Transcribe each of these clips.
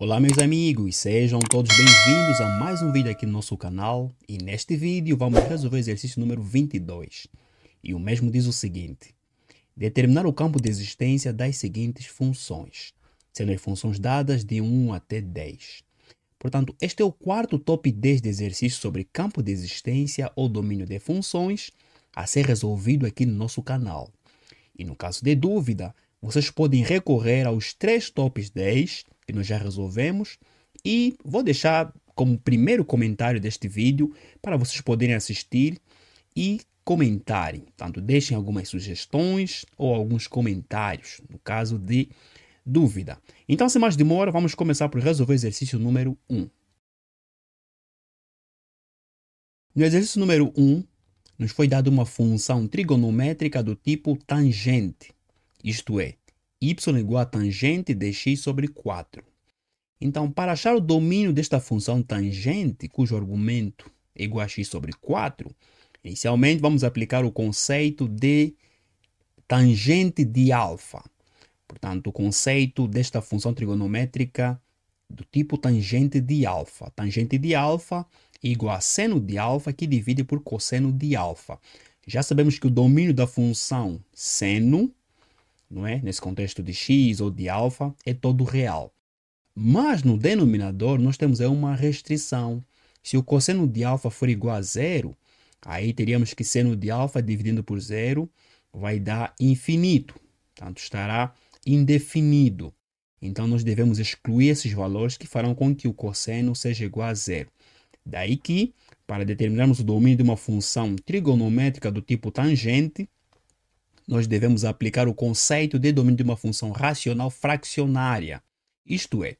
Olá meus amigos, sejam todos bem-vindos a mais um vídeo aqui no nosso canal e neste vídeo vamos resolver o exercício número 22 e o mesmo diz o seguinte determinar o campo de existência das seguintes funções sendo as funções dadas de 1 até 10 portanto este é o quarto top 10 de exercício sobre campo de existência ou domínio de funções a ser resolvido aqui no nosso canal e no caso de dúvida vocês podem recorrer aos três tops 10 que nós já resolvemos. E vou deixar como primeiro comentário deste vídeo para vocês poderem assistir e comentarem. Tanto deixem algumas sugestões ou alguns comentários, no caso de dúvida. Então, sem mais demora, vamos começar por resolver o exercício número 1. No exercício número 1, nos foi dada uma função trigonométrica do tipo tangente, isto é, y igual a tangente de x sobre 4. Então, para achar o domínio desta função tangente, cujo argumento é igual a x sobre 4, inicialmente vamos aplicar o conceito de tangente de alfa. Portanto, o conceito desta função trigonométrica do tipo tangente de alfa. Tangente de alfa igual a seno de alfa que divide por cosseno de alfa. Já sabemos que o domínio da função seno não é? Nesse contexto de x ou de alfa, é todo real. Mas no denominador nós temos é uma restrição. Se o cosseno de alfa for igual a zero, aí teríamos que seno de alfa dividindo por zero vai dar infinito. Portanto, estará indefinido. Então, nós devemos excluir esses valores que farão com que o cosseno seja igual a zero. Daí que, para determinarmos o domínio de uma função trigonométrica do tipo tangente, nós devemos aplicar o conceito de domínio de uma função racional fracionária. Isto é,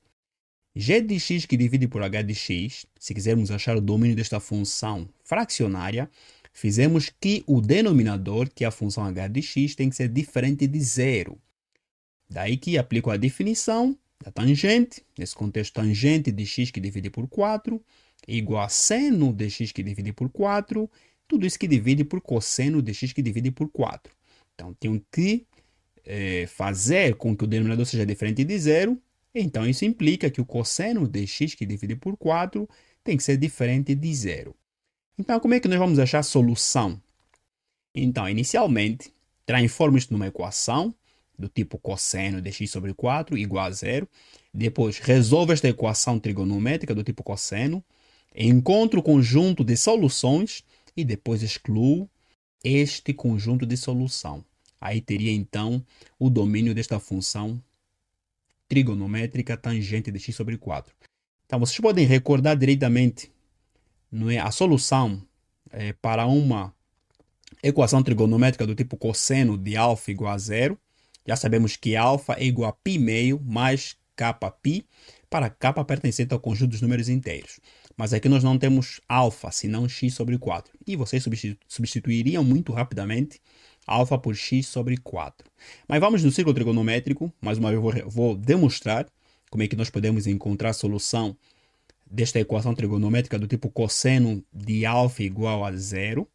g de x que divide por h de x, se quisermos achar o domínio desta função fracionária, fizemos que o denominador, que é a função h de x, tem que ser diferente de zero. Daí que aplico a definição da tangente, nesse contexto, tangente de x que divide por 4, igual a seno de x que divide por 4, tudo isso que divide por cosseno de x que divide por 4. Então, tenho que é, fazer com que o denominador seja diferente de zero. Então, isso implica que o cosseno de x que divide por 4 tem que ser diferente de zero. Então, como é que nós vamos achar a solução? Então, inicialmente, transformo isso numa equação do tipo cosseno de x sobre 4 igual a zero. Depois, resolvo esta equação trigonométrica do tipo cosseno, encontro o conjunto de soluções e depois excluo este conjunto de solução. Aí teria então o domínio desta função trigonométrica tangente de x sobre 4. Então vocês podem recordar direitamente não é, a solução é, para uma equação trigonométrica do tipo cosseno de alfa igual a zero. Já sabemos que alfa é igual a π meio mais kπ para k pertencente ao conjunto dos números inteiros. Mas aqui é nós não temos alfa, senão x sobre 4. E vocês substituiriam muito rapidamente alfa por x sobre 4. Mas vamos no círculo trigonométrico, mais uma vez vou, vou demonstrar como é que nós podemos encontrar a solução desta equação trigonométrica do tipo cosseno de alfa igual a zero.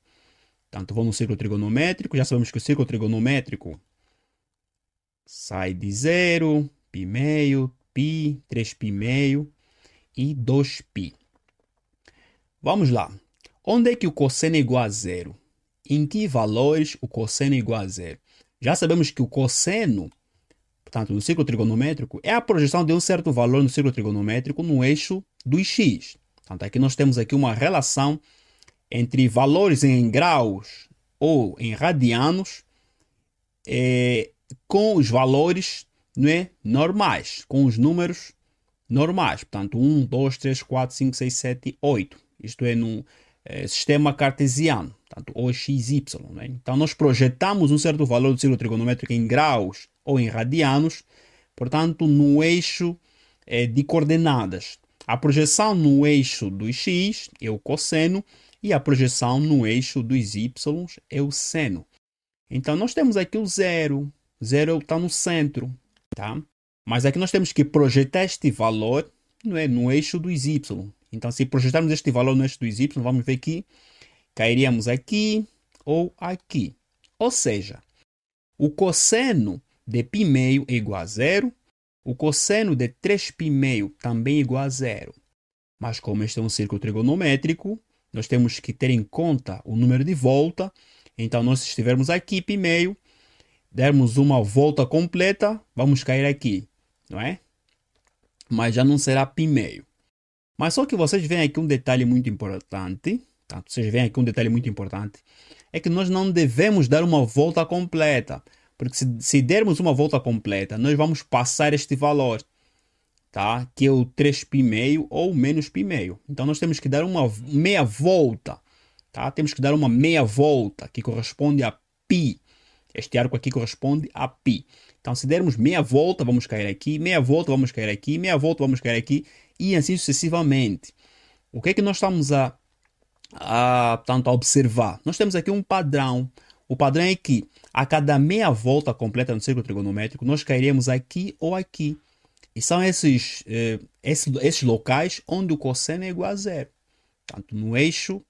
Portanto, vou no círculo trigonométrico, já sabemos que o círculo trigonométrico sai de zero, π meio, π, 3π meio e 2π. Vamos lá. Onde é que o cosseno é igual a zero? Em que valores o cosseno é igual a zero? Já sabemos que o cosseno, portanto, no ciclo trigonométrico, é a projeção de um certo valor no ciclo trigonométrico no eixo dos x. Portanto, aqui nós temos aqui uma relação entre valores em graus ou em radianos é, com os valores não é, normais, com os números normais. Portanto, 1, 2, 3, 4, 5, 6, 7, 8 isto é, num é, sistema cartesiano, tanto ou x, y. Né? Então, nós projetamos um certo valor do ciclo trigonométrico em graus ou em radianos, portanto, no eixo é, de coordenadas. A projeção no eixo dos x é o cosseno e a projeção no eixo dos y é o seno. Então, nós temos aqui o zero. Zero está no centro, tá? Mas aqui nós temos que projetar este valor não é, no eixo dos y. Então, se projetarmos este valor no eixo do y, vamos ver que cairíamos aqui ou aqui. Ou seja, o cosseno de π meio é igual a zero, o cosseno de 3π meio também é igual a zero. Mas como este é um círculo trigonométrico, nós temos que ter em conta o número de volta. Então, nós se estivermos aqui π meio, dermos uma volta completa, vamos cair aqui, não é? Mas já não será π meio. Mas só que vocês veem aqui um detalhe muito importante, tá? Vocês veem aqui um detalhe muito importante, é que nós não devemos dar uma volta completa, porque se, se dermos uma volta completa, nós vamos passar este valor, tá? Que é o 3π ou menos π Então nós temos que dar uma meia volta, tá? Temos que dar uma meia volta que corresponde a π. Este arco aqui corresponde a π. Então, se dermos meia volta, vamos cair aqui, meia volta, vamos cair aqui, meia volta, vamos cair aqui, e assim sucessivamente. O que é que nós estamos a, a, tanto a observar? Nós temos aqui um padrão. O padrão é que a cada meia volta completa no círculo trigonométrico, nós cairemos aqui ou aqui. E são esses, eh, esses, esses locais onde o cosseno é igual a zero. Portanto, no eixo,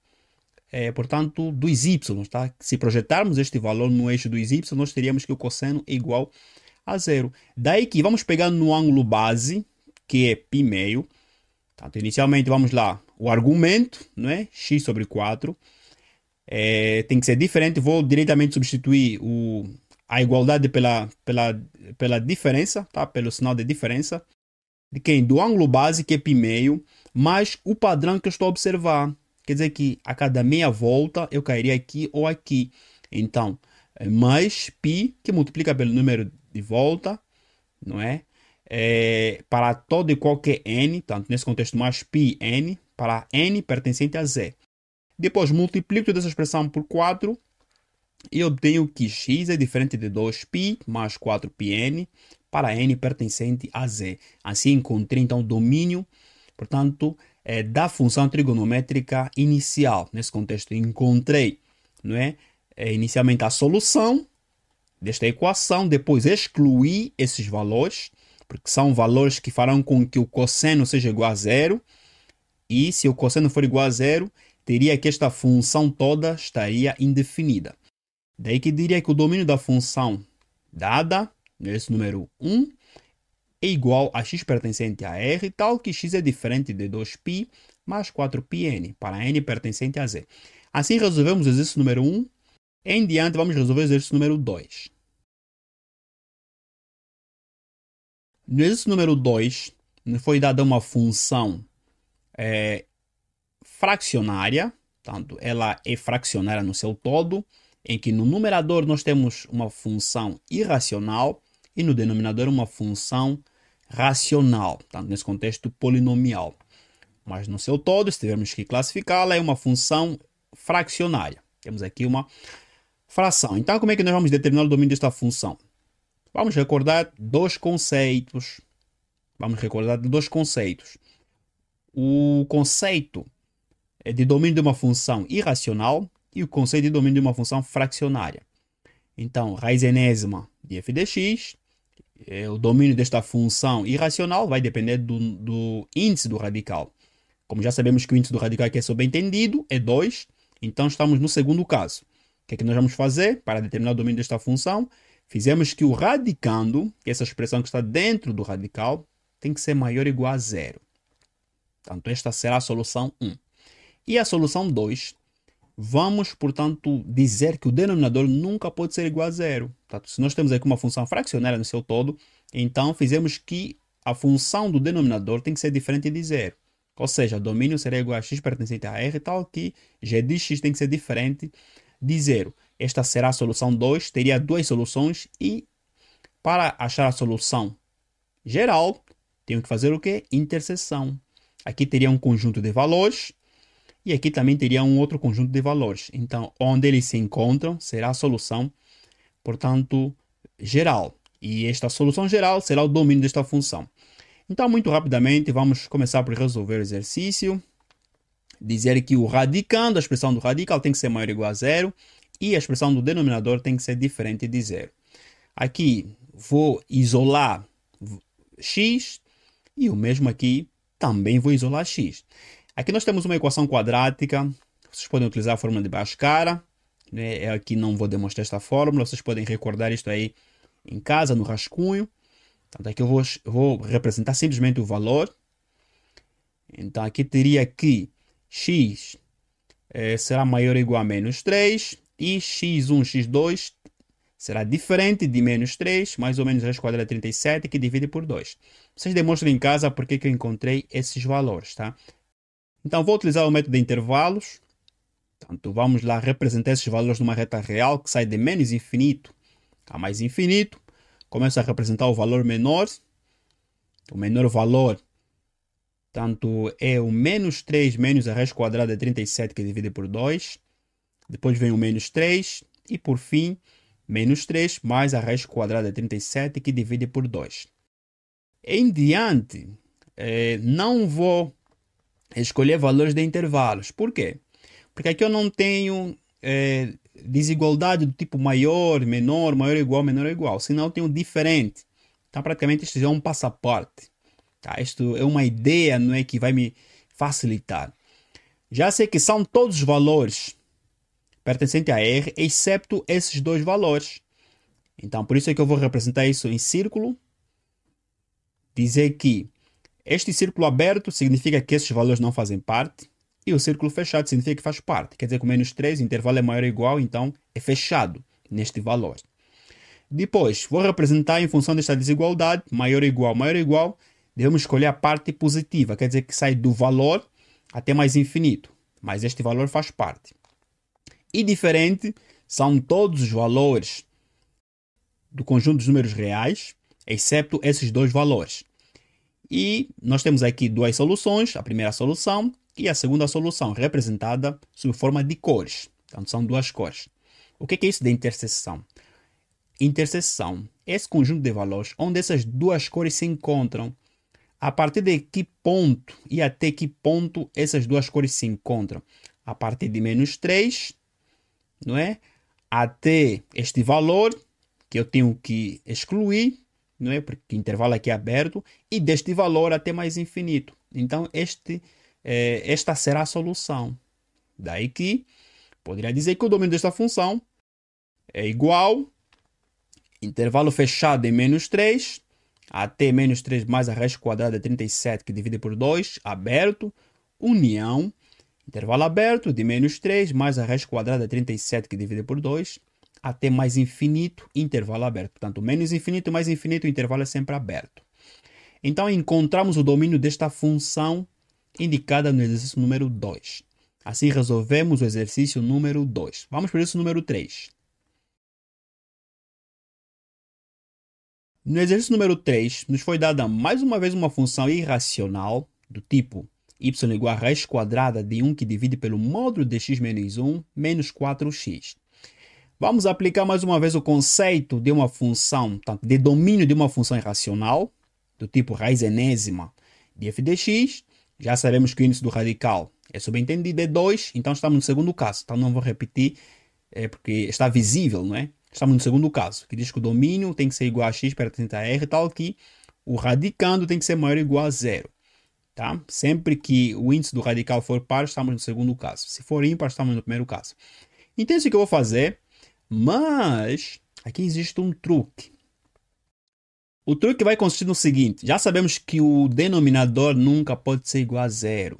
eh, portanto, dos y. Tá? Se projetarmos este valor no eixo dos y, nós teríamos que o cosseno é igual a zero. Daí que vamos pegar no ângulo base, que é π meio. Então inicialmente vamos lá, o argumento, não é? x sobre 4 é, tem que ser diferente. Vou diretamente substituir o, a igualdade pela, pela, pela diferença, tá? pelo sinal de diferença. De quem? Do ângulo base, que é π meio, mais o padrão que eu estou a observar. Quer dizer que a cada meia volta eu cairia aqui ou aqui. Então, é mais π, que multiplica pelo número de volta, não é? é, para todo e qualquer n, tanto nesse contexto mais π n, para n pertencente a z. Depois multiplico toda essa expressão por 4 e obtenho que x é diferente de 2π mais 4πn para n pertencente a z. Assim encontrei então o domínio, portanto, é, da função trigonométrica inicial. Nesse contexto encontrei, não é, é inicialmente a solução desta equação, depois excluí esses valores porque são valores que farão com que o cosseno seja igual a zero. E se o cosseno for igual a zero, teria que esta função toda estaria indefinida. Daí que diria que o domínio da função dada, nesse número 1, é igual a x pertencente a r, tal que x é diferente de 2π mais 4πn, para n pertencente a z. Assim resolvemos o exercício número 1. Em diante, vamos resolver o exercício número 2. Esse número 2 foi dada uma função é, fracionária, tanto ela é fracionária no seu todo, em que no numerador nós temos uma função irracional e no denominador uma função racional, tanto nesse contexto polinomial. Mas no seu todo, se tivermos que classificá-la, é uma função fracionária. Temos aqui uma fração. Então, como é que nós vamos determinar o domínio desta função? Vamos recordar dois conceitos. Vamos recordar dois conceitos. O conceito é de domínio de uma função irracional e o conceito de domínio de uma função fracionária. Então, raiz enésima de f dx, é o domínio desta função irracional vai depender do, do índice do radical. Como já sabemos que o índice do radical aqui é sobreentendido, é 2, então estamos no segundo caso. O que é que nós vamos fazer para determinar o domínio desta função? Fizemos que o radicando, que é essa expressão que está dentro do radical, tem que ser maior ou igual a zero. Portanto, esta será a solução 1. E a solução 2, vamos, portanto, dizer que o denominador nunca pode ser igual a zero. Portanto, se nós temos aqui uma função fracionária no seu todo, então fizemos que a função do denominador tem que ser diferente de zero. Ou seja, domínio será igual a x pertencente a r, tal que g de x tem que ser diferente de zero. Esta será a solução 2, teria duas soluções e para achar a solução geral, tenho que fazer o que? Interseção. Aqui teria um conjunto de valores e aqui também teria um outro conjunto de valores. Então, onde eles se encontram será a solução, portanto, geral. E esta solução geral será o domínio desta função. Então, muito rapidamente, vamos começar por resolver o exercício. Dizer que o radicando, a expressão do radical, tem que ser maior ou igual a zero. E a expressão do denominador tem que ser diferente de zero. Aqui vou isolar x e o mesmo aqui também vou isolar x. Aqui nós temos uma equação quadrática, vocês podem utilizar a fórmula de Bhaskara, né? É aqui não vou demonstrar esta fórmula, vocês podem recordar isto aí em casa, no rascunho. Então, aqui é eu vou, vou representar simplesmente o valor. Então aqui teria que x é, será maior ou igual a menos 3 e x1, x2 será diferente de menos 3, mais ou menos raiz quadrada é de 37, que divide por 2. Vocês demonstrem em casa porque que eu encontrei esses valores, tá? Então, vou utilizar o método de intervalos. Portanto, vamos lá representar esses valores numa reta real, que sai de menos infinito a mais infinito. Começo a representar o valor menor. O menor valor, tanto é o menos 3 menos a raiz quadrada de 37, que divide por 2. Depois vem o menos 3 e por fim, menos 3 mais a raiz quadrada de 37 que divide por 2. Em diante, é, não vou escolher valores de intervalos. Por quê? Porque aqui eu não tenho é, desigualdade do tipo maior, menor, maior igual, menor igual. Senão eu tenho diferente. Então, praticamente, isto já é um passaporte. Tá? Isto é uma ideia não é, que vai me facilitar. Já sei que são todos valores pertencente a R, excepto esses dois valores. Então, por isso é que eu vou representar isso em círculo. Dizer que este círculo aberto significa que esses valores não fazem parte. E o círculo fechado significa que faz parte. Quer dizer que o menos 3, o intervalo é maior ou igual, então é fechado neste valor. Depois, vou representar em função desta desigualdade, maior ou igual, maior ou igual, devemos escolher a parte positiva, quer dizer que sai do valor até mais infinito, mas este valor faz parte e diferente são todos os valores do conjunto dos números reais, exceto esses dois valores. E nós temos aqui duas soluções, a primeira solução e a segunda solução, representada sob forma de cores. Então, são duas cores. O é que é isso de interseção? Interseção é esse conjunto de valores onde essas duas cores se encontram. A partir de que ponto e até que ponto essas duas cores se encontram? A partir de menos 3 não é? Até este valor que eu tenho que excluir, não é? Porque o intervalo aqui é aberto e deste valor até mais infinito. Então este é, esta será a solução. Daí que poderia dizer que o domínio desta função é igual intervalo fechado em menos 3 até menos 3 mais a raiz quadrada de é 37 que divide por 2, aberto, união Intervalo aberto de menos 3 mais a raiz quadrada de é 37 que divide por 2 até mais infinito, intervalo aberto. Portanto, menos infinito mais infinito, o intervalo é sempre aberto. Então, encontramos o domínio desta função indicada no exercício número 2. Assim, resolvemos o exercício número 2. Vamos para o exercício número 3. No exercício número 3, nos foi dada mais uma vez uma função irracional do tipo y igual a raiz quadrada de 1 que divide pelo módulo de x menos 1 menos 4x. Vamos aplicar mais uma vez o conceito de uma função, tá, de domínio de uma função irracional, do tipo raiz enésima de f de x. Já sabemos que o índice do radical é subentendido, é 2, então estamos no segundo caso. Então não vou repetir, é porque está visível, não é? Estamos no segundo caso, que diz que o domínio tem que ser igual a x para a r, tal que o radicando tem que ser maior ou igual a zero. Tá? Sempre que o índice do radical for par, estamos no segundo caso. Se for ímpar, estamos no primeiro caso. Então, isso que eu vou fazer, mas aqui existe um truque. O truque vai consistir no seguinte: já sabemos que o denominador nunca pode ser igual a zero.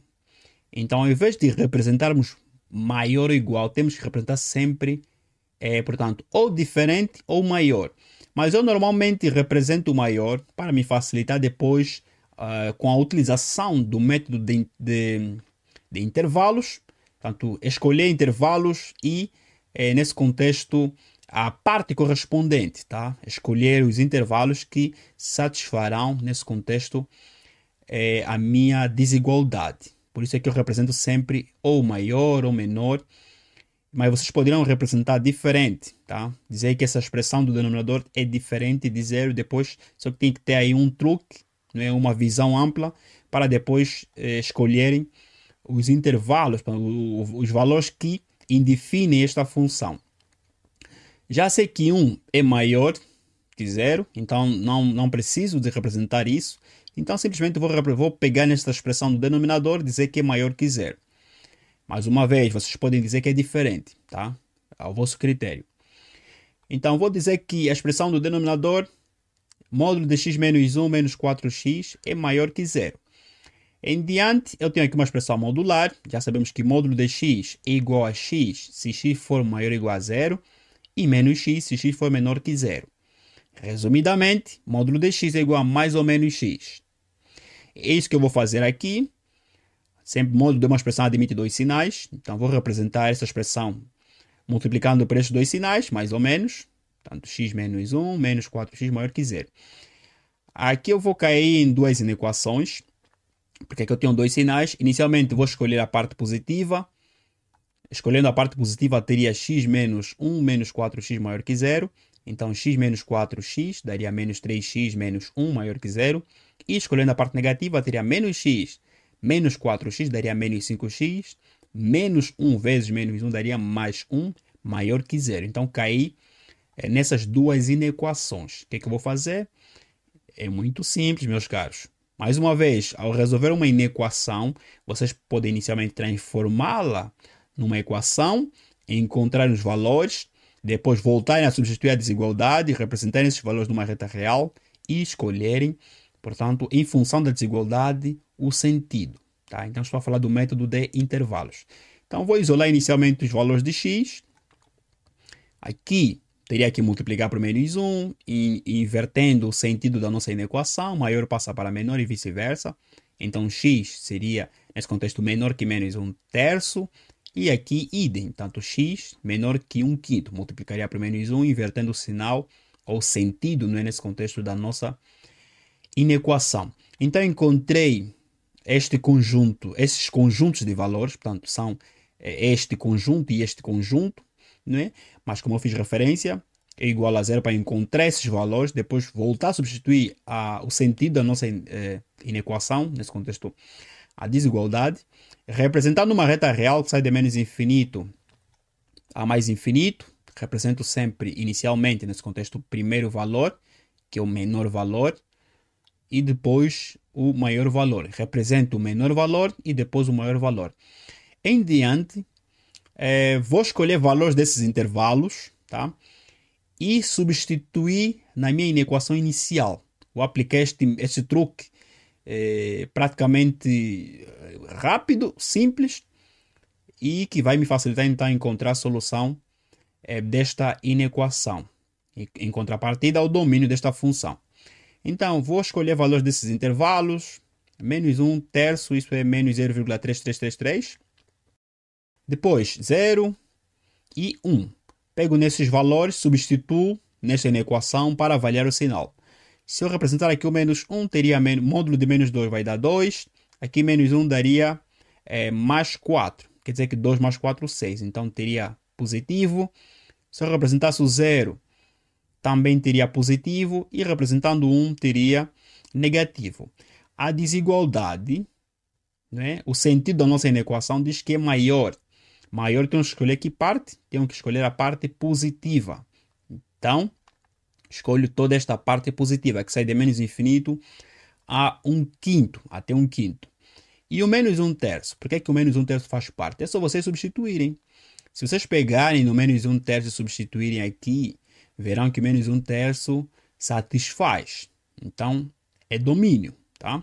Então, ao invés de representarmos maior ou igual, temos que representar sempre, é, portanto, ou diferente ou maior. Mas eu normalmente represento o maior para me facilitar depois uh, com a utilização do método de, de, de intervalos, portanto, escolher intervalos e, eh, nesse contexto, a parte correspondente, tá? Escolher os intervalos que satisfarão, nesse contexto, eh, a minha desigualdade. Por isso é que eu represento sempre ou maior ou menor, mas vocês poderão representar diferente, tá? Dizer que essa expressão do denominador é diferente de zero, depois só que tem que ter aí um truque não é uma visão ampla para depois eh, escolherem os intervalos, os valores que indefinem esta função. Já sei que 1 um é maior que 0, então não, não preciso de representar isso. Então simplesmente vou, vou pegar nesta expressão do denominador e dizer que é maior que 0. Mais uma vez, vocês podem dizer que é diferente, tá? Ao vosso critério. Então vou dizer que a expressão do denominador módulo de x menos 1 menos 4x é maior que zero. Em diante, eu tenho aqui uma expressão modular. Já sabemos que módulo de x é igual a x se x for maior ou igual a zero e menos x se x for menor que zero. Resumidamente, módulo de x é igual a mais ou menos x. É isso que eu vou fazer aqui. Sempre módulo de uma expressão admite dois sinais. Então, vou representar essa expressão multiplicando por estes dois sinais, mais ou menos. Portanto, x menos 1 menos 4x maior que 0. Aqui eu vou cair em duas inequações, porque aqui eu tenho dois sinais. Inicialmente, vou escolher a parte positiva. Escolhendo a parte positiva, teria x menos 1 menos 4x maior que 0. Então, x menos 4x daria menos 3x menos 1 maior que 0. E escolhendo a parte negativa, teria menos x menos 4x daria menos 5x. Menos 1 vezes menos 1 daria mais 1 maior que 0. Então, caí é, nessas duas inequações. O que, é que eu vou fazer? É muito simples, meus caros. Mais uma vez, ao resolver uma inequação, vocês podem inicialmente transformá-la numa equação, encontrar os valores, depois voltarem a substituir a desigualdade, representarem esses valores numa reta real e escolherem, portanto, em função da desigualdade, o sentido. Tá? Então, estou a falar do método de intervalos. Então, vou isolar inicialmente os valores de x. Aqui, teria que multiplicar por menos 1, e, invertendo o sentido da nossa inequação, maior passa para menor e vice-versa. Então, x seria, nesse contexto, menor que menos 1 terço, e aqui idem, tanto x menor que 1 quinto, multiplicaria por menos 1, invertendo o sinal ou sentido, não é, nesse contexto da nossa inequação. Então, encontrei este conjunto, esses conjuntos de valores, portanto, são eh, este conjunto e este conjunto, é? mas como eu fiz referência, é igual a zero para encontrar esses valores, depois voltar a substituir a, o sentido da nossa eh, inequação, nesse contexto, a desigualdade, representando uma reta real que sai de menos infinito a mais infinito, represento sempre, inicialmente, nesse contexto, o primeiro valor, que é o menor valor, e depois o maior valor. Represento o menor valor e depois o maior valor. Em diante, é, vou escolher valores desses intervalos, tá? E substituir na minha inequação inicial. Vou aplicar este, este truque é, praticamente é, rápido, simples e que vai me facilitar então encontrar a solução é, desta inequação em contrapartida ao domínio desta função. Então, vou escolher valores desses intervalos, menos 1 terço, isso é menos 0,3333, depois, 0 e 1. Um. Pego nesses valores, substituo nesta inequação para avaliar o sinal. Se eu representar aqui o menos 1, teria menos, módulo de menos 2 vai dar 2. Aqui menos 1 daria é, mais 4. Quer dizer que 2 mais 4, 6. Então teria positivo. Se eu representasse o 0, também teria positivo. E representando 1, teria negativo. A desigualdade, né? o sentido da nossa inequação diz que é maior maior, temos que escolher que parte? Tenho que escolher a parte positiva. Então, escolho toda esta parte positiva, que sai de menos infinito a um quinto, até um quinto. E o menos um terço. Por que, é que o menos um terço faz parte? É só vocês substituírem. Se vocês pegarem no menos um terço e substituírem aqui, verão que menos um terço satisfaz. Então, é domínio, tá?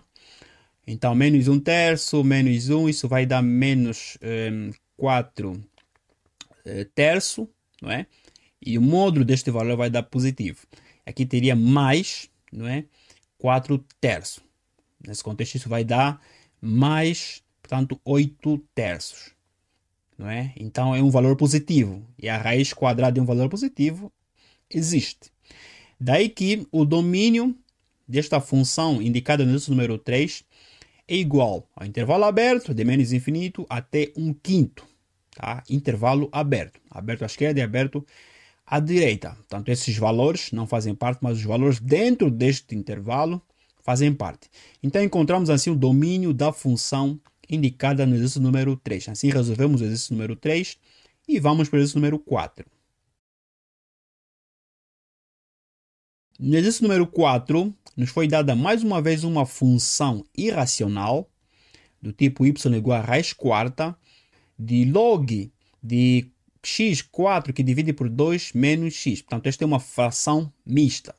Então, menos um terço, menos um, isso vai dar menos um, eh, 4 eh, terço, não é? E o módulo deste valor vai dar positivo. Aqui teria mais, não é? 4 terços. Nesse contexto, isso vai dar mais, portanto, 8 terços. Não é? Então, é um valor positivo. E a raiz quadrada de um valor positivo existe. Daí que o domínio desta função indicada no número 3 é igual ao intervalo aberto de menos infinito até 1 quinto tá? Intervalo aberto, aberto à esquerda e aberto à direita. Portanto, esses valores não fazem parte, mas os valores dentro deste intervalo fazem parte. Então, encontramos assim o domínio da função indicada no exercício número 3. Assim, resolvemos o exercício número 3 e vamos para o exercício número 4. No exercício número 4, nos foi dada mais uma vez uma função irracional do tipo y igual a raiz quarta de log de x4 que divide por 2 menos x. Portanto, esta é uma fração mista.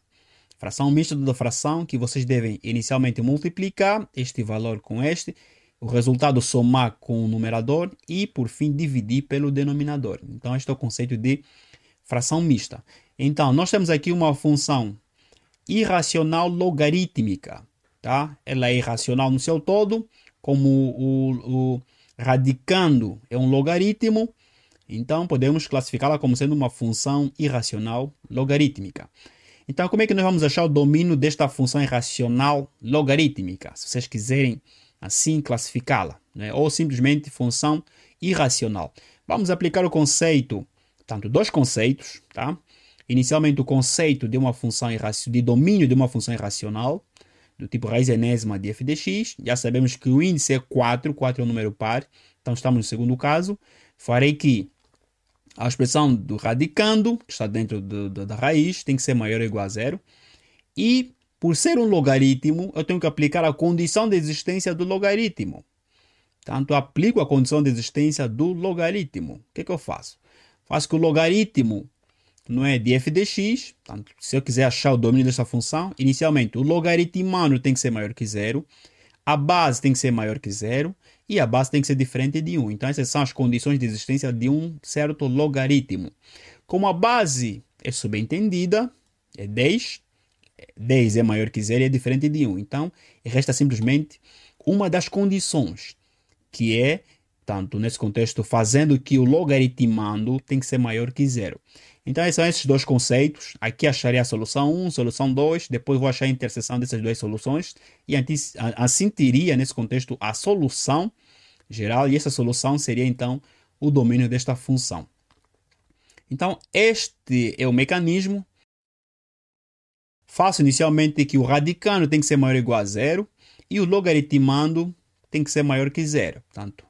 Fração mista da fração que vocês devem inicialmente multiplicar este valor com este, o resultado somar com o numerador e, por fim, dividir pelo denominador. Então, este é o conceito de fração mista. Então, nós temos aqui uma função irracional logarítmica. Tá? Ela é irracional no seu todo, como o, o radicando é um logaritmo, então podemos classificá-la como sendo uma função irracional logarítmica. Então, como é que nós vamos achar o domínio desta função irracional logarítmica? Se vocês quiserem assim classificá-la, né? ou simplesmente função irracional. Vamos aplicar o conceito, tanto dois conceitos, tá? Inicialmente o conceito de uma função de domínio de uma função irracional, do tipo raiz enésima de f de x. Já sabemos que o índice é 4, 4 é um número par, então estamos no segundo caso. Farei que a expressão do radicando, que está dentro do, do, da raiz, tem que ser maior ou igual a zero. E, por ser um logaritmo, eu tenho que aplicar a condição de existência do logaritmo. Portanto, aplico a condição de existência do logaritmo. O que, é que eu faço? Faço que o logaritmo não é de f de portanto, tá? se eu quiser achar o domínio dessa função, inicialmente o logaritmano tem que ser maior que zero, a base tem que ser maior que zero e a base tem que ser diferente de 1. Então, essas são as condições de existência de um certo logaritmo. Como a base é subentendida, é 10, 10 é maior que zero e é diferente de 1. Então, resta simplesmente uma das condições, que é, tanto nesse contexto, fazendo que o logaritmando tem que ser maior que zero. Então, esses são esses dois conceitos. Aqui acharei a solução 1, solução 2, depois vou achar a interseção dessas duas soluções e assim teria, nesse contexto, a solução geral e essa solução seria, então, o domínio desta função. Então, este é o mecanismo. Faço inicialmente que o radicando tem que ser maior ou igual a zero e o logaritmando tem que ser maior que zero. Portanto,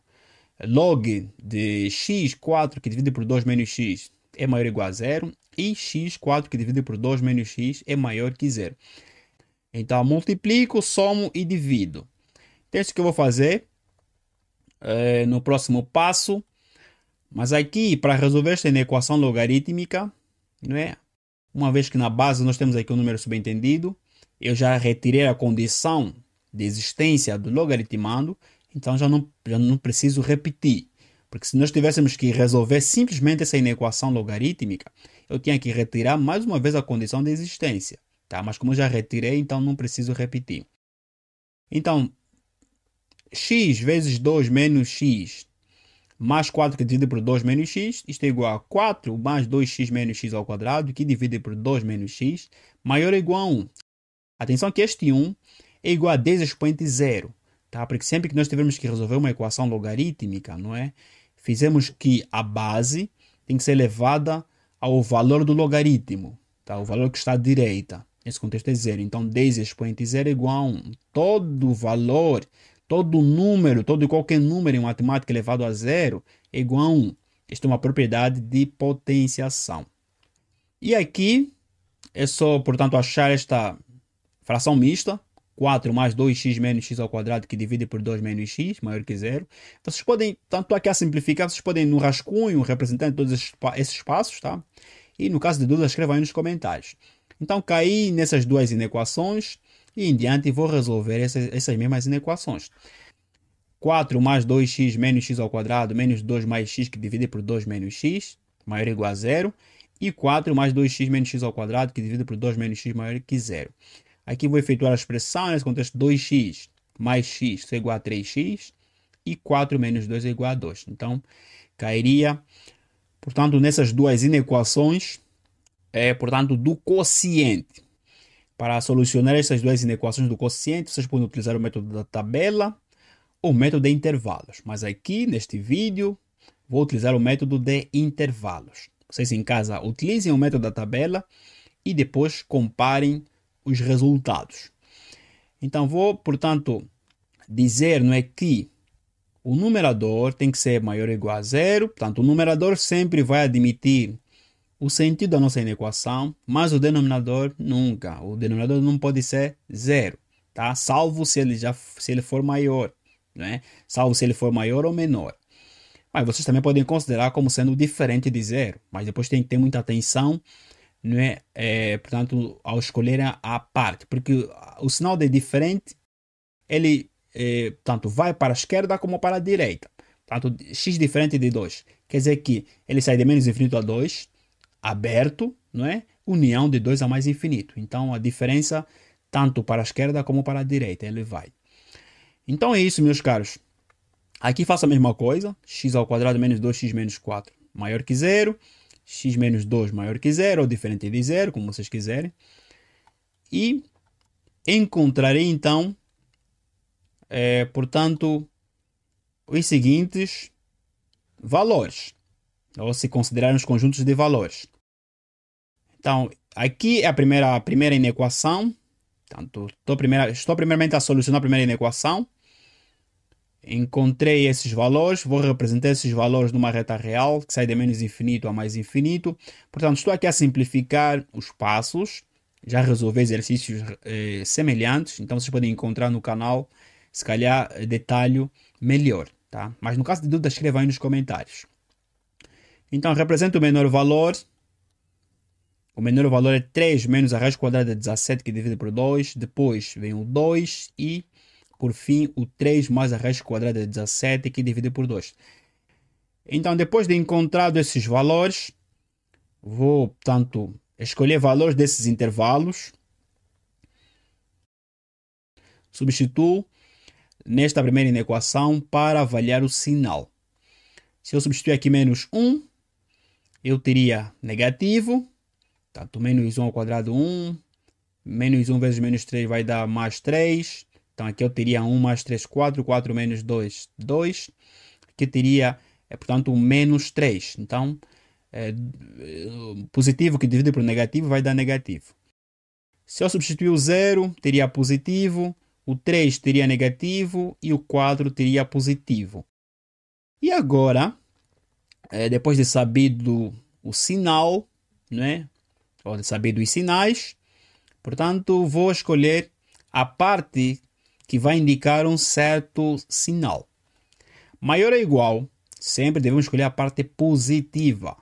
log de x4 que divide por 2 menos x é maior ou igual a zero e x4 que dividido por 2 menos x é maior que zero. Então, multiplico, somo e divido. Então, isso que eu vou fazer é, no próximo passo. Mas aqui, para resolver esta inequação logarítmica, não é? uma vez que na base nós temos aqui o um número subentendido, eu já retirei a condição de existência do logaritmando, então já não, já não preciso repetir. Porque se nós tivéssemos que resolver simplesmente essa inequação logarítmica, eu tinha que retirar mais uma vez a condição de existência. Tá? Mas como eu já retirei, então não preciso repetir. Então, x vezes 2 menos x mais 4 que divide por 2 menos x, isto é igual a 4 mais 2x menos x ao quadrado, que divide por 2 menos x, maior ou igual a 1. Atenção que este 1 é igual a 10 expoente zero, tá? Porque sempre que nós tivermos que resolver uma equação logarítmica, não é? fizemos que a base tem que ser elevada ao valor do logaritmo, tá? o valor que está à direita. Nesse contexto é zero. Então, 10 expoente zero é igual a 1. Todo valor, todo número, todo e qualquer número em matemática elevado a zero é igual a 1. Isto é uma propriedade de potenciação. E aqui é só, portanto, achar esta fração mista 4 mais 2x menos x ao quadrado que divide por 2 menos x, maior que zero. Então, vocês podem, tanto aqui a simplificar, vocês podem no rascunho representando todos esses, espaços, tá? E no caso de dúvida, escrevam aí nos comentários. Então, caí nessas duas inequações e em diante vou resolver essas, essas mesmas inequações. 4 mais 2x menos x ao quadrado menos 2 mais x que divide por 2 menos x, maior ou igual a zero. E 4 mais 2x menos x ao quadrado que divide por 2 menos x maior que zero. Aqui vou efetuar a expressão, nesse contexto 2x mais x é igual a 3x e 4 menos 2 é igual a 2. Então, cairia, portanto, nessas duas inequações, é, portanto, do quociente. Para solucionar essas duas inequações do quociente, vocês podem utilizar o método da tabela ou o método de intervalos. Mas aqui, neste vídeo, vou utilizar o método de intervalos. Vocês em casa utilizem o método da tabela e depois comparem os resultados. Então vou, portanto, dizer não é que o numerador tem que ser maior ou igual a zero, portanto o numerador sempre vai admitir o sentido da nossa inequação, mas o denominador nunca. O denominador não pode ser zero, tá? Salvo se ele já se ele for maior, né? Salvo se ele for maior ou menor. Mas vocês também podem considerar como sendo diferente de zero, mas depois tem que ter muita atenção não é? é portanto, ao escolher a, parte, porque o sinal de diferente ele é, portanto, vai para a esquerda como para a direita. Portanto, x diferente de 2 quer dizer que ele sai de menos infinito a 2, aberto, não é? União de 2 a mais infinito. Então, a diferença tanto para a esquerda como para a direita, ele vai. Então é isso, meus caros. Aqui faço a mesma coisa, x ao quadrado menos 2x menos 4 maior que zero x menos 2 maior que zero, ou diferente de zero, como vocês quiserem. E encontrarei então, é, portanto, os seguintes valores, ou se considerarmos os conjuntos de valores. Então, aqui é a primeira, a primeira inequação. Portanto, estou, primeira, estou primeiramente a solucionar a primeira inequação encontrei esses valores, vou representar esses valores numa reta real, que sai de menos infinito a mais infinito. Portanto, estou aqui a simplificar os passos. Já resolvi exercícios eh, semelhantes, então vocês podem encontrar no canal, se calhar, detalhe melhor. Tá? Mas no caso de dúvida, escreva aí nos comentários. Então, representa o menor valor. O menor valor é 3 menos a raiz quadrada é de 17, que divide por 2. Depois vem o 2 e por fim, o 3 mais a raiz quadrada é de 17, que divide por 2. Então, depois de encontrado esses valores, vou, portanto, escolher valores desses intervalos. Substituo nesta primeira inequação para avaliar o sinal. Se eu substituir aqui menos 1, eu teria negativo. Portanto, menos 1 ao quadrado 1. Menos 1 vezes menos 3 vai dar mais 3. Então aqui eu teria 1 mais 3, 4, 4 menos 2, 2. Aqui eu teria, é, portanto, menos 3. Então, é, positivo que divide por negativo vai dar negativo. Se eu substituir o 0, teria positivo, o 3 teria negativo e o 4 teria positivo. E agora, é, depois de sabido o sinal, né? ou de saber os sinais, portanto, vou escolher a parte que vai indicar um certo sinal. Maior ou igual, sempre devemos escolher a parte positiva.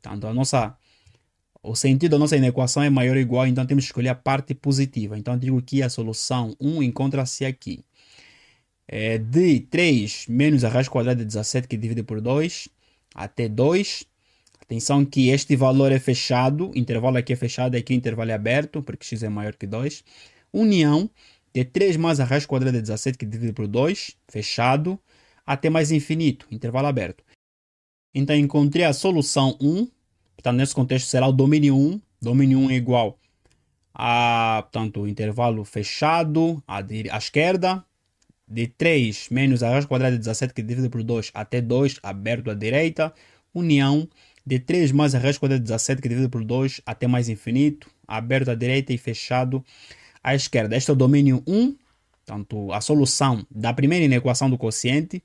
Tanto a nossa, o sentido da nossa inequação é maior ou igual, então temos que escolher a parte positiva. Então, digo que a solução 1 encontra-se aqui. É de 3 menos a raiz quadrada de 17, que divide por 2, até 2. Atenção que este valor é fechado, o intervalo aqui é fechado, aqui o é intervalo é aberto, porque x é maior que 2. União D3 mais a raiz quadrada é de 17 que é divide por 2, fechado, até mais infinito, intervalo aberto. Então, encontrei a solução 1, portanto, nesse contexto será o domínio 1, domínio 1 é igual a, portanto, intervalo fechado, à, à esquerda, de 3 menos a raiz quadrada é de 17 que divide por 2 até 2, aberto à direita, união de 3 mais a raiz quadrada de 17 que divide por 2 até mais infinito, aberto à direita e fechado à esquerda. Este é o domínio 1, tanto a solução da primeira inequação do quociente.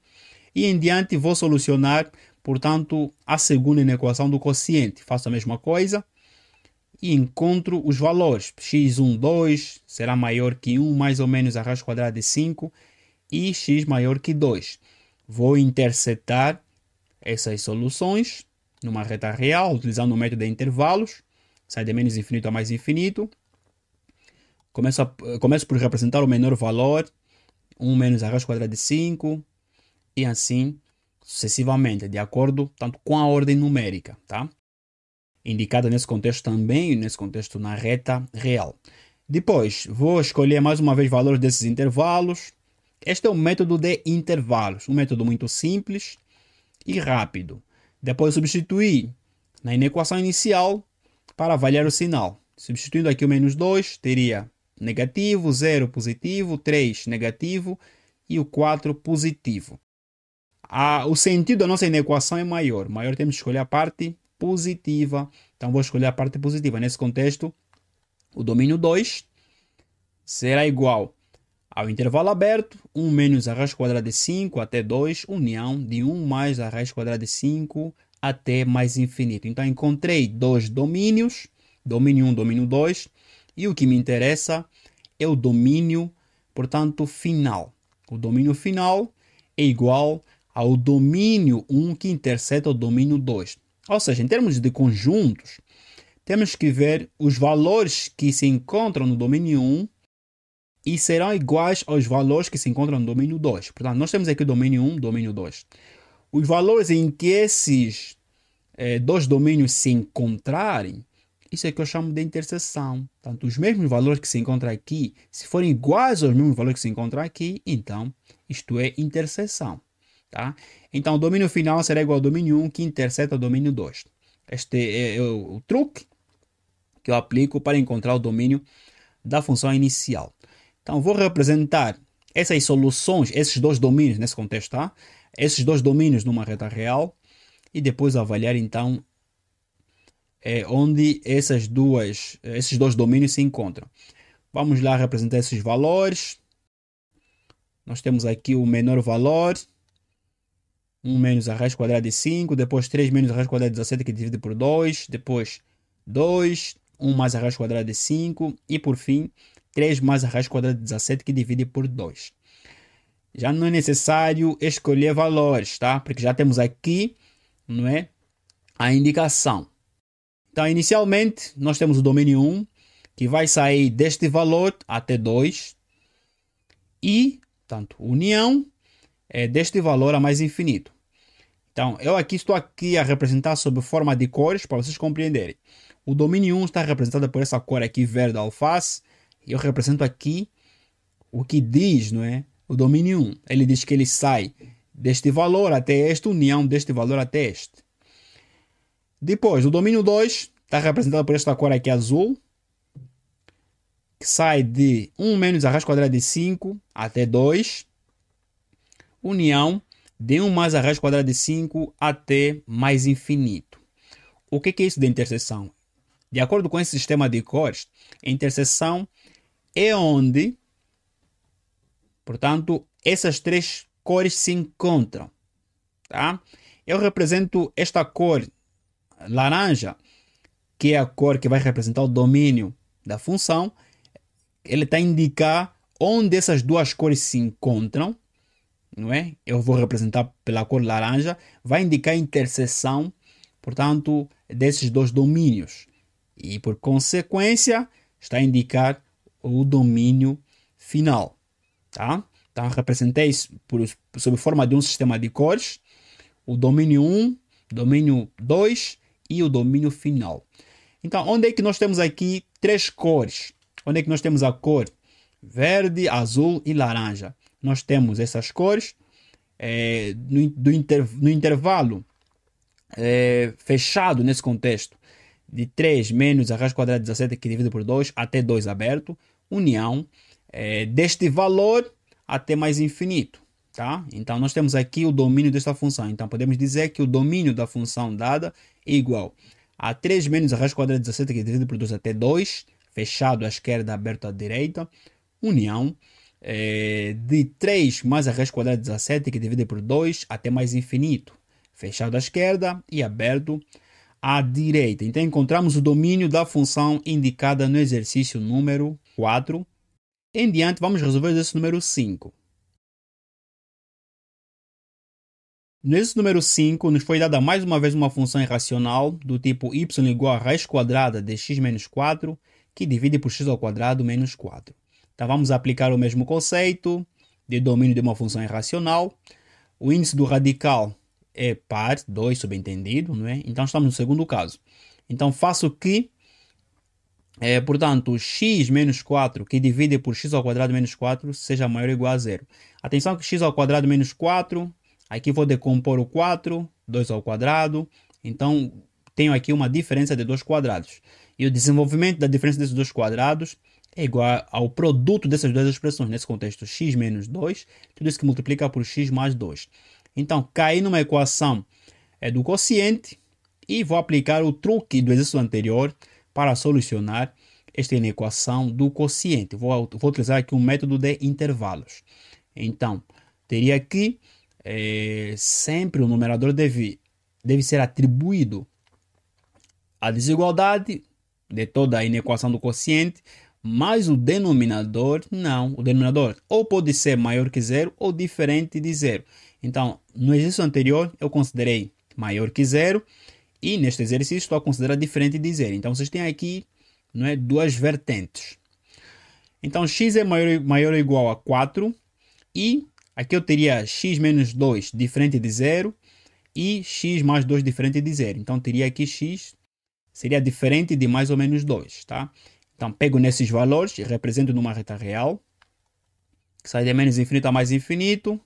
E em diante vou solucionar, portanto, a segunda inequação do quociente. Faço a mesma coisa e encontro os valores. x1, 2 será maior que 1, mais ou menos a raiz quadrada de 5 e x maior que 2. Vou interceptar essas soluções numa reta real, utilizando o método de intervalos, sai de menos infinito a mais infinito. Começo, por representar o menor valor, 1 menos a raiz quadrada de 5, e assim sucessivamente, de acordo tanto com a ordem numérica, tá? Indicada nesse contexto também, nesse contexto na reta real. Depois, vou escolher mais uma vez valores desses intervalos. Este é o método de intervalos, um método muito simples e rápido. Depois substituir na inequação inicial para avaliar o sinal. Substituindo aqui o menos 2, teria negativo, 0 positivo, 3 negativo e o 4 positivo. A, o sentido da nossa inequação é maior. Maior temos que escolher a parte positiva. Então vou escolher a parte positiva. Nesse contexto, o domínio 2 será igual ao intervalo aberto, 1 menos a raiz quadrada de 5 até 2, união de 1 mais a raiz quadrada de 5 até mais infinito. Então encontrei dois domínios, domínio 1, domínio 2, e o que me interessa é o domínio, portanto, final. O domínio final é igual ao domínio 1 que intercepta o domínio 2. Ou seja, em termos de conjuntos, temos que ver os valores que se encontram no domínio 1 e serão iguais aos valores que se encontram no domínio 2. Portanto, nós temos aqui o domínio 1 domínio 2. Os valores em que esses eh, dois domínios se encontrarem isso é que eu chamo de interseção. Tanto os mesmos valores que se encontram aqui, se forem iguais aos mesmos valores que se encontram aqui, então isto é interseção. Tá? Então, o domínio final será igual ao domínio 1 que intercepta o domínio 2. Este é, é o, o truque que eu aplico para encontrar o domínio da função inicial. Então, vou representar essas soluções, esses dois domínios nesse contexto, tá? Esses dois domínios numa reta real e depois avaliar então é, onde essas duas, esses dois domínios se encontram. Vamos lá representar esses valores. Nós temos aqui o menor valor, 1 menos a raiz quadrada de 5, depois 3 menos a raiz quadrada de 17 que divide por 2, depois 2, 1 mais a raiz quadrada de 5 e por fim 3 mais a raiz quadrada de 17 que divide por 2. Já não é necessário escolher valores, tá? Porque já temos aqui, não é, a indicação. Então, inicialmente, nós temos o domínio 1, que vai sair deste valor até 2. E, portanto, união é deste valor a mais infinito. Então, eu aqui estou aqui a representar sob forma de cores para vocês compreenderem. O domínio 1 está representado por essa cor aqui verde alface. E eu represento aqui o que diz, não é? O domínio 1. Ele diz que ele sai deste valor até este, união deste valor até este. Depois, o domínio 2 está representado por esta cor aqui azul, que sai de 1 menos a raiz quadrada de 5 até 2, união de 1 mais a raiz quadrada de 5 até mais infinito. O que é isso de interseção? De acordo com esse sistema de cores, a interseção é onde, portanto, essas três cores se encontram. Tá? Eu represento esta cor laranja, que é a cor que vai representar o domínio da função, ele está a indicar onde essas duas cores se encontram, não é? Eu vou representar pela cor laranja, vai indicar a interseção, portanto, desses dois domínios. E por consequência, está a indicar o domínio final, tá? Então, representei isso por, sob forma de um sistema de cores, o domínio 1, domínio 2 e o domínio final. Então, onde é que nós temos aqui três cores? Onde é que nós temos a cor verde, azul e laranja? Nós temos essas cores é, no, do inter, no intervalo é, fechado nesse contexto de 3 menos a raiz quadrada de 17 que dividido por 2 até 2 aberto, união é, deste valor até mais infinito. Tá? Então, nós temos aqui o domínio desta função. Então, podemos dizer que o domínio da função dada é igual a 3 menos a raiz quadrada de 17, que é dividido por 2 até 2, fechado à esquerda, aberto à direita, união é, de 3 mais a raiz quadrada de 17, que é dividido por 2, até mais infinito, fechado à esquerda e aberto à direita. Então, encontramos o domínio da função indicada no exercício número 4. Em diante, vamos resolver esse número 5. Nesse número 5, nos foi dada mais uma vez uma função irracional do tipo y igual a raiz quadrada de x menos 4, que divide por x ao quadrado menos 4. Então tá, vamos aplicar o mesmo conceito de domínio de uma função irracional. O índice do radical é par, 2 subentendido, não é? Então estamos no segundo caso. Então faço que, é, portanto, x menos 4, que divide por x ao quadrado menos 4, seja maior ou igual a zero. Atenção que x ao quadrado menos 4 Aqui vou decompor o 4, 2 ao quadrado. Então, tenho aqui uma diferença de dois quadrados. E o desenvolvimento da diferença desses dois quadrados é igual ao produto dessas duas expressões. Nesse contexto, x menos 2, tudo isso que multiplica por x mais 2. Então, caí numa equação é do quociente e vou aplicar o truque do exercício anterior para solucionar esta inequação do quociente. Vou, vou utilizar aqui um método de intervalos. Então, teria aqui é, sempre o numerador deve, deve ser atribuído à desigualdade de toda a inequação do quociente, mas o denominador não. O denominador ou pode ser maior que zero ou diferente de zero. Então, no exercício anterior, eu considerei maior que zero e neste exercício estou a considerar diferente de zero. Então, vocês têm aqui não é, duas vertentes. Então, x é maior, maior ou igual a 4 e Aqui eu teria x menos 2 diferente de zero e x mais 2 diferente de zero. Então, teria aqui x seria diferente de mais ou menos 2, tá? Então, pego nesses valores e represento numa reta real, que sai de menos infinito a mais infinito.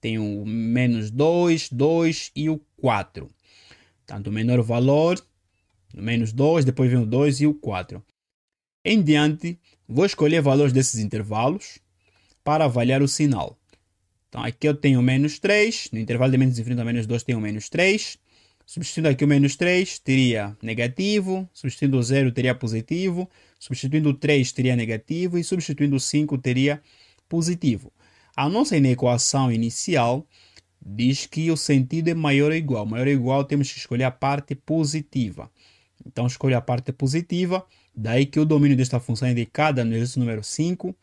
Tenho menos 2, 2 e o 4. Então, do menor valor, menos 2, depois vem o 2 e o 4. Em diante, vou escolher valores desses intervalos, para avaliar o sinal. Então aqui eu tenho menos 3, no intervalo de menos infinito a menos 2 tenho menos 3. Substituindo aqui o menos 3, teria negativo. Substituindo o 0, teria positivo. Substituindo o 3, teria negativo. E substituindo o 5, teria positivo. A nossa inequação inicial diz que o sentido é maior ou igual. Maior ou igual, temos que escolher a parte positiva. Então, escolho a parte positiva. Daí que o domínio desta função é indicada no exercício número 5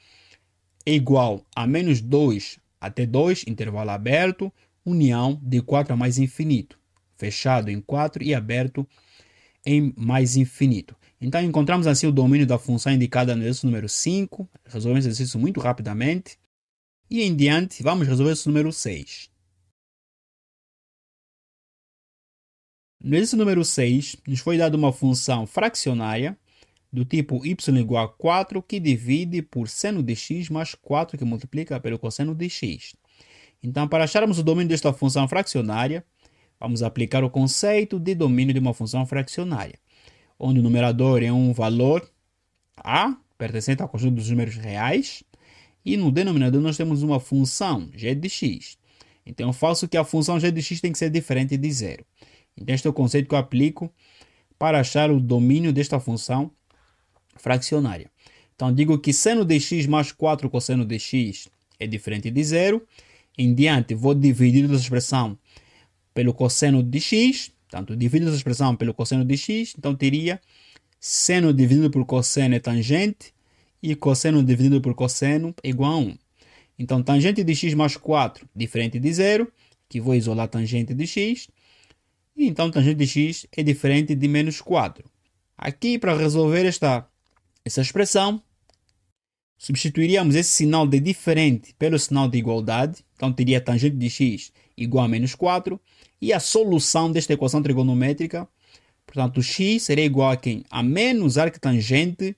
é igual a menos 2 até 2, intervalo aberto, união de 4 a mais infinito, fechado em 4 e aberto em mais infinito. Então, encontramos assim o domínio da função indicada no exercício número 5. Resolvemos esse exercício muito rapidamente. E em diante, vamos resolver esse número 6. No exercício número 6, nos foi dada uma função fracionária do tipo y igual a 4 que divide por seno de x mais 4 que multiplica pelo cosseno de x. Então, para acharmos o domínio desta função fracionária, vamos aplicar o conceito de domínio de uma função fracionária, onde o numerador é um valor a, pertencente ao conjunto dos números reais, e no denominador nós temos uma função g de x. Então, eu faço que a função g de x tem que ser diferente de zero. Então, este é o conceito que eu aplico para achar o domínio desta função fracionária. Então digo que seno de x mais 4 cosseno de x é diferente de zero. Em diante, vou dividir essa expressão pelo cosseno de x. Portanto, divido essa expressão pelo cosseno de x. Então, teria seno dividido por cosseno é tangente. E cosseno dividido por cosseno é igual a 1. Então, tangente de x mais 4, diferente de zero. Que vou isolar tangente de x. E então, tangente de x é diferente de menos 4. Aqui, para resolver esta essa expressão substituiríamos esse sinal de diferente pelo sinal de igualdade, então teria tangente de x igual a menos 4, e a solução desta equação trigonométrica, portanto, x seria igual a quem? A menos arctangente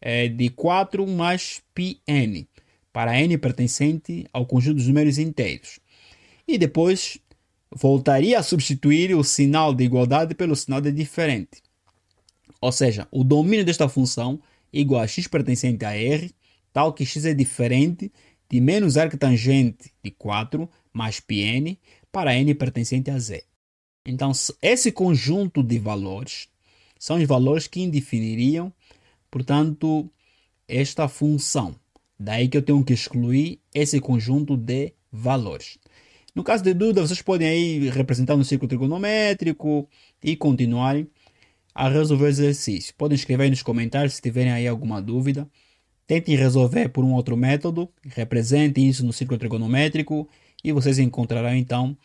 é, de 4 mais πn, para n pertencente ao conjunto dos números inteiros. E depois voltaria a substituir o sinal de igualdade pelo sinal de diferente. Ou seja, o domínio desta função é igual a x pertencente a R, tal que x é diferente de menos arctangente é de 4 mais πn para n pertencente a z. Então, esse conjunto de valores são os valores que indefiniriam portanto, esta função. Daí que eu tenho que excluir esse conjunto de valores. No caso de dúvida, vocês podem aí representar no círculo trigonométrico e continuarem a resolver o exercício. Podem escrever aí nos comentários se tiverem aí alguma dúvida. Tentem resolver por um outro método, representem isso no círculo trigonométrico e vocês encontrarão então,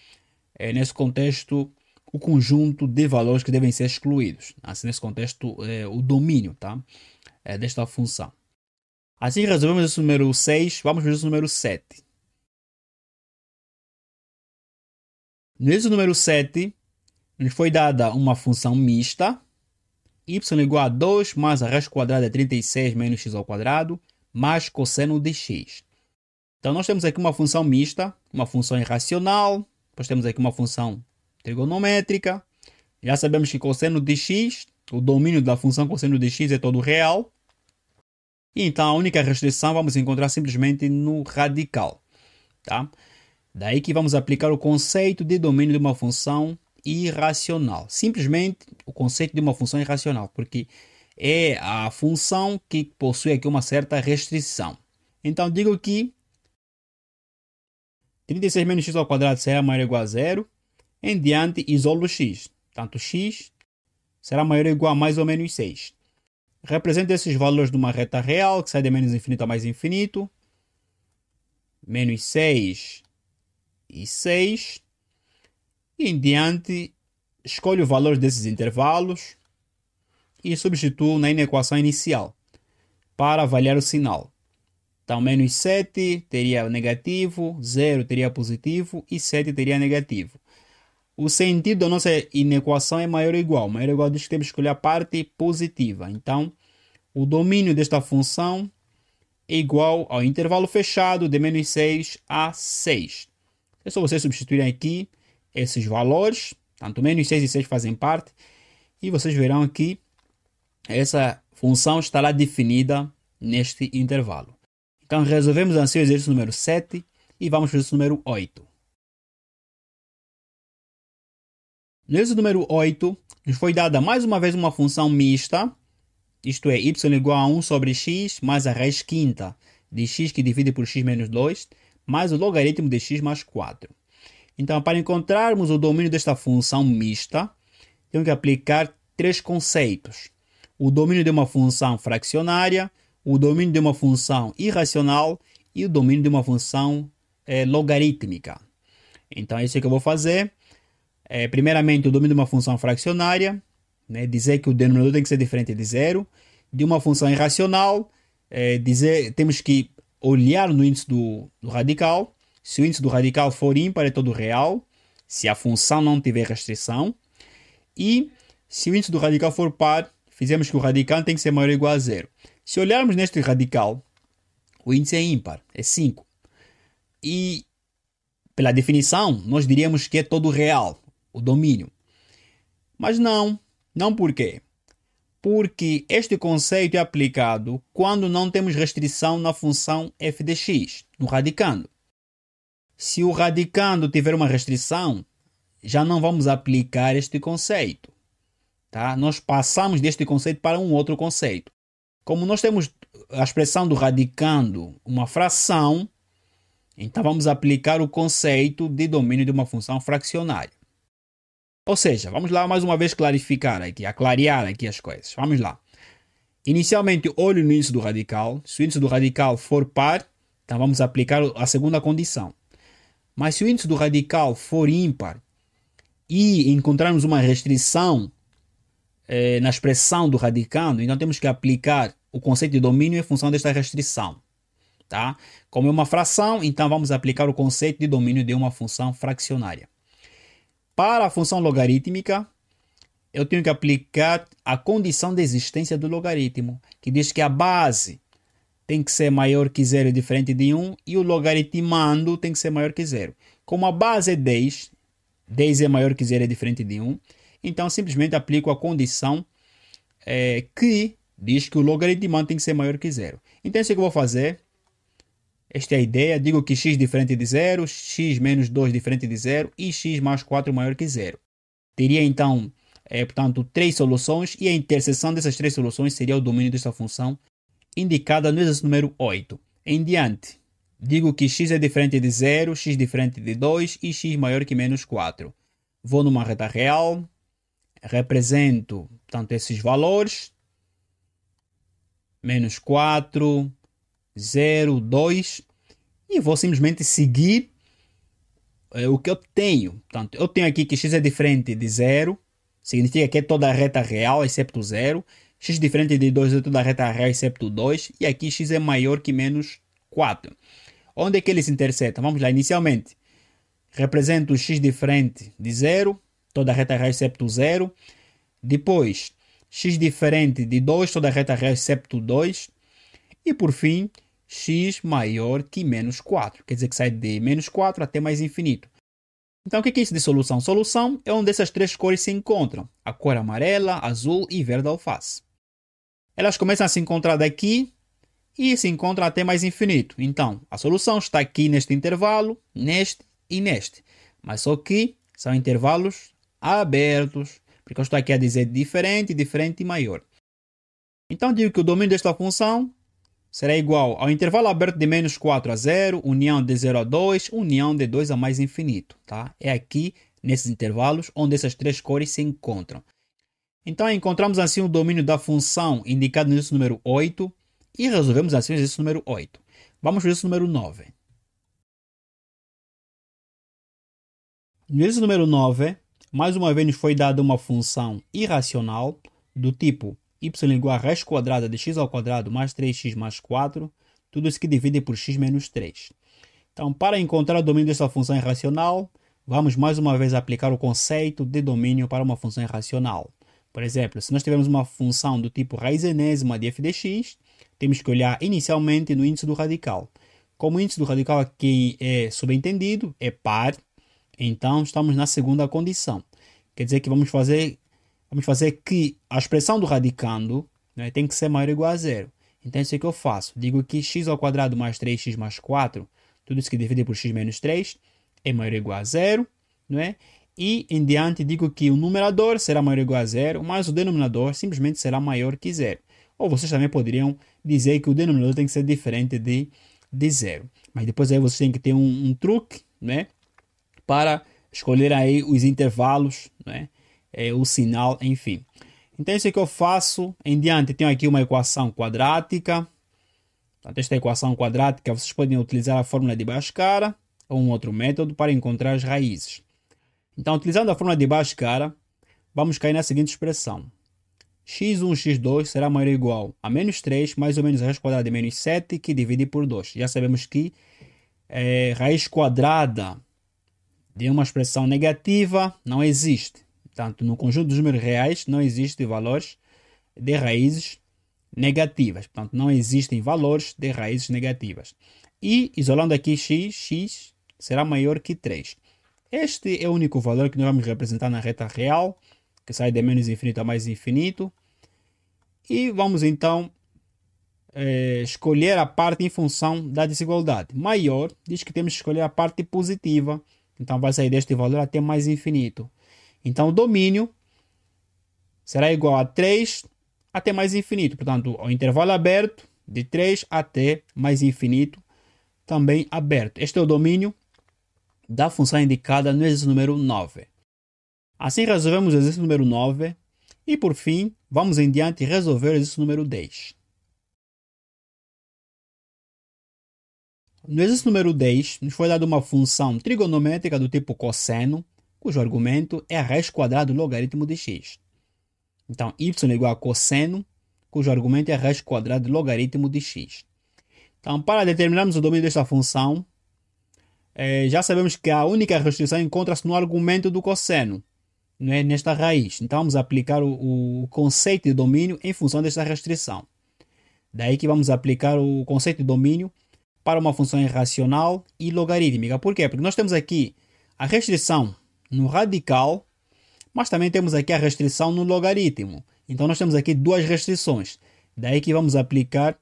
é, nesse contexto, o conjunto de valores que devem ser excluídos. Assim, nesse contexto, é, o domínio tá? É, desta função. Assim resolvemos esse número 6, vamos ver o número 7. exercício número 7, nos foi dada uma função mista, y igual a 2 mais a raiz quadrada de é 36 menos x ao quadrado mais cosseno de x. Então nós temos aqui uma função mista, uma função irracional, depois temos aqui uma função trigonométrica. Já sabemos que cosseno de x, o domínio da função cosseno de x é todo real. E então a única restrição vamos encontrar simplesmente no radical, tá? Daí que vamos aplicar o conceito de domínio de uma função irracional. Simplesmente o conceito de uma função irracional, porque é a função que possui aqui uma certa restrição. Então digo que 36 menos x ao quadrado será maior ou igual a zero. Em diante, isolo x. Tanto x será maior ou igual a mais ou menos 6. Representa esses valores de uma reta real, que sai de menos infinito a mais infinito. Menos 6 e 6 em diante, escolho o valor desses intervalos e substituo na inequação inicial para avaliar o sinal. Então, menos 7 teria negativo, 0 teria positivo e 7 teria negativo. O sentido da nossa inequação é maior ou igual. Maior ou igual diz que temos que escolher a parte positiva. Então, o domínio desta função é igual ao intervalo fechado de menos 6 a 6. É só vocês substituírem aqui esses valores, tanto menos 6 e 6 fazem parte, e vocês verão que essa função estará definida neste intervalo. Então, resolvemos assim o exercício número 7 e vamos para o exercício número 8. No exercício número 8, nos foi dada mais uma vez uma função mista, isto é, y igual a 1 sobre x mais a raiz quinta de x que divide por x menos 2, mais o logaritmo de x mais 4. Então, para encontrarmos o domínio desta função mista, temos que aplicar três conceitos: o domínio de uma função fracionária, o domínio de uma função irracional e o domínio de uma função é, logarítmica. Então, é isso é que eu vou fazer. É, primeiramente, o domínio de uma função fracionária, né, dizer que o denominador tem que ser diferente de zero. De uma função irracional, é, dizer, temos que olhar no índice do, do radical se o índice do radical for ímpar é todo real, se a função não tiver restrição, e se o índice do radical for par, fizemos que o radical tem que ser maior ou igual a zero. Se olharmos neste radical, o índice é ímpar, é 5. E pela definição, nós diríamos que é todo real, o domínio. Mas não, não por quê? Porque este conceito é aplicado quando não temos restrição na função f de x, no radicando. Se o radicando tiver uma restrição, já não vamos aplicar este conceito. Tá? Nós passamos deste conceito para um outro conceito. Como nós temos a expressão do radicando uma fração, então vamos aplicar o conceito de domínio de uma função fracionária. Ou seja, vamos lá mais uma vez clarificar aqui, aclarear aqui as coisas. Vamos lá. Inicialmente, olho no índice do radical. Se o índice do radical for par, então vamos aplicar a segunda condição. Mas se o índice do radical for ímpar e encontrarmos uma restrição eh, na expressão do radicando, então temos que aplicar o conceito de domínio em função desta restrição. Tá? Como é uma fração, então vamos aplicar o conceito de domínio de uma função fracionária. Para a função logarítmica, eu tenho que aplicar a condição de existência do logaritmo, que diz que a base tem que ser maior que zero diferente de 1 e o logaritmando tem que ser maior que zero. Como a base é 10, 10 é maior que zero e é diferente de 1, então simplesmente aplico a condição é, que diz que o logaritmando tem que ser maior que zero. Então isso que eu vou fazer, esta é a ideia, digo que x diferente de zero, x menos 2 diferente de zero e x mais 4 maior que zero. Teria então, é, portanto, três soluções e a interseção dessas três soluções seria o domínio desta função indicada no exercício número 8. Em diante, digo que x é diferente de 0, x diferente de 2 e x maior que menos 4. Vou numa reta real, represento portanto, esses valores, menos 4, 0, 2, e vou simplesmente seguir é, o que eu tenho. Portanto, eu tenho aqui que x é diferente de 0, significa que é toda a reta real, exceto 0 x diferente de 2 dentro da reta real, excepto 2, e aqui x é maior que menos 4. Onde é que eles interceptam? Vamos lá, inicialmente, represento o x diferente de 0, toda a reta real, excepto 0, depois x diferente de 2, toda a reta real, excepto 2, e por fim, x maior que menos 4, quer dizer que sai de menos 4 até mais infinito. Então, o que é isso de solução? Solução é onde essas três cores se encontram: a cor amarela, azul e verde alface elas começam a se encontrar daqui e se encontram até mais infinito. Então, a solução está aqui neste intervalo, neste e neste. Mas só que são intervalos abertos, porque eu estou aqui a dizer diferente, diferente e maior. Então, digo que o domínio desta função será igual ao intervalo aberto de menos 4 a 0, união de 0 a 2, união de 2 a mais infinito. Tá? É aqui, nesses intervalos, onde essas três cores se encontram. Então encontramos assim o domínio da função indicado no exercício número 8 e resolvemos assim o exercício número 8. Vamos para o exercício número 9. No exercício número 9, mais uma vez nos foi dada uma função irracional do tipo y igual a raiz quadrada de x ao quadrado mais 3x mais 4, tudo isso que divide por x menos 3. Então, para encontrar o domínio dessa função irracional, vamos mais uma vez aplicar o conceito de domínio para uma função irracional. Por exemplo, se nós tivermos uma função do tipo raiz enésima de f de x, temos que olhar inicialmente no índice do radical. Como o índice do radical aqui é subentendido, é par, então estamos na segunda condição. Quer dizer que vamos fazer, vamos fazer que a expressão do radicando né, tem que ser maior ou igual a zero. Então isso é que eu faço. Digo que x ao quadrado mais 3x mais 4, tudo isso que divide por x menos 3, é maior ou igual a zero. Não é? e em diante digo que o numerador será maior ou igual a zero, mas o denominador simplesmente será maior que zero. Ou vocês também poderiam dizer que o denominador tem que ser diferente de, de zero. Mas depois aí vocês têm que ter um, um truque, né? Para escolher aí os intervalos, né? É, o sinal, enfim. Então isso é que eu faço. Em diante tenho aqui uma equação quadrática. esta equação quadrática vocês podem utilizar a fórmula de Bhaskara ou um outro método para encontrar as raízes. Então, utilizando a fórmula de Bhaskara, vamos cair na seguinte expressão. x1, x2 será maior ou igual a menos 3 mais ou menos a raiz quadrada de menos 7 que divide por 2. Já sabemos que é, raiz quadrada de uma expressão negativa não existe. Portanto, no conjunto dos números reais não existem valores de raízes negativas. Portanto, não existem valores de raízes negativas. E isolando aqui x, x será maior que 3. Este é o único valor que nós vamos representar na reta real, que sai de menos infinito a mais infinito. E vamos então é, escolher a parte em função da desigualdade. Maior diz que temos que escolher a parte positiva, então vai sair deste valor até mais infinito. Então o domínio será igual a 3 até mais infinito, portanto, o intervalo aberto de 3 até mais infinito também aberto. Este é o domínio da função indicada no exercício número 9. Assim resolvemos o exercício número 9 e por fim, vamos em diante resolver o exercício número 10. No exercício número 10, nos foi dada uma função trigonométrica do tipo cosseno, cujo argumento é a raiz quadrada do logaritmo de x. Então, y é igual a cosseno, cujo argumento é a raiz quadrada do logaritmo de x. Então, para determinarmos o domínio desta função, é, já sabemos que a única restrição encontra-se no argumento do cosseno, não é? nesta raiz. Então vamos aplicar o, o conceito de domínio em função desta restrição. Daí que vamos aplicar o conceito de domínio para uma função irracional e logarítmica. Por quê? Porque nós temos aqui a restrição no radical, mas também temos aqui a restrição no logaritmo. Então nós temos aqui duas restrições. Daí que vamos aplicar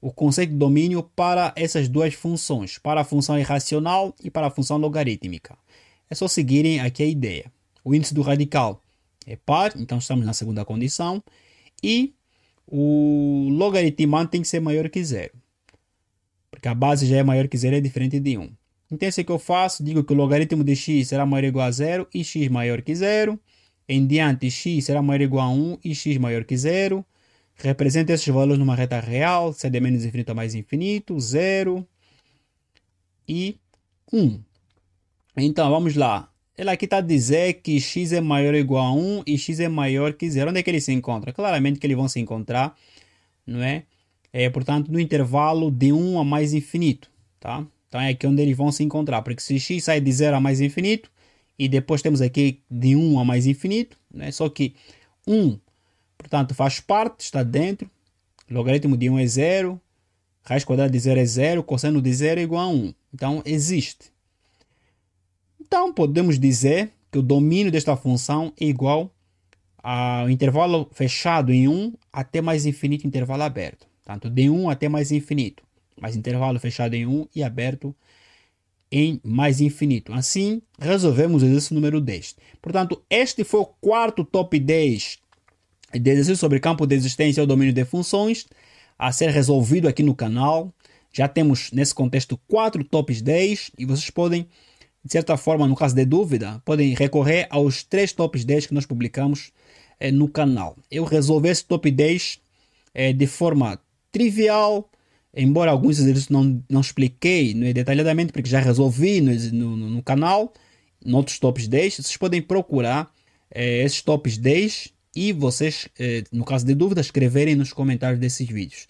o conceito de domínio para essas duas funções, para a função irracional e para a função logarítmica. É só seguirem aqui a ideia. O índice do radical é par, então estamos na segunda condição, e o logaritmante tem que ser maior que zero, porque a base já é maior que zero é diferente de 1. Um. Então, isso é que eu faço, digo que o logaritmo de x será maior ou igual a zero e x maior que zero. Em diante, x será maior ou igual a 1 e x maior que zero. Representa esses valores numa reta real, c de menos infinito a mais infinito, 0 e 1. Um. Então, vamos lá. Ele aqui está a dizer que x é maior ou igual a 1 e x é maior que 0. Onde é que ele se encontra? Claramente que eles vão se encontrar, não é? é portanto, no intervalo de 1 a mais infinito, tá? Então, é aqui onde eles vão se encontrar, porque se x sai de 0 a mais infinito, e depois temos aqui de 1 a mais infinito, né? Só que 1 Portanto, faz parte, está dentro. Logaritmo de 1 é 0. Raiz quadrada de 0 é 0. Cosseno de 0 é igual a 1. Então, existe. Então, podemos dizer que o domínio desta função é igual ao intervalo fechado em 1 até mais infinito intervalo aberto. Tanto de 1 até mais infinito. Mais intervalo fechado em 1 e aberto em mais infinito. Assim, resolvemos esse número 10. Portanto, este foi o quarto top 10 exercício sobre campo de existência ou domínio de funções a ser resolvido aqui no canal. Já temos nesse contexto quatro tops 10 e vocês podem, de certa forma, no caso de dúvida, podem recorrer aos três tops 10 que nós publicamos eh, no canal. Eu resolvi esse top 10 eh, de forma trivial, embora alguns exercícios não, não expliquei né, detalhadamente, porque já resolvi no, no, no canal, em outros tops 10, vocês podem procurar eh, esses tops 10 e vocês, eh, no caso de dúvidas, escreverem nos comentários desses vídeos.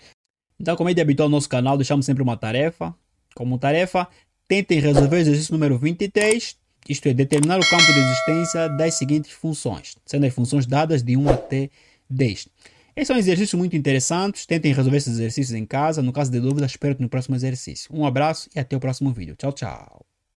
Então, como é de habitual no nosso canal, deixamos sempre uma tarefa. Como tarefa, tentem resolver o exercício número 23, isto é, determinar o campo de existência das seguintes funções, sendo as funções dadas de 1 até 10. Esses são é exercícios muito interessantes, tentem resolver esses exercícios em casa. No caso de dúvidas, espero que no próximo exercício. Um abraço e até o próximo vídeo. Tchau, tchau.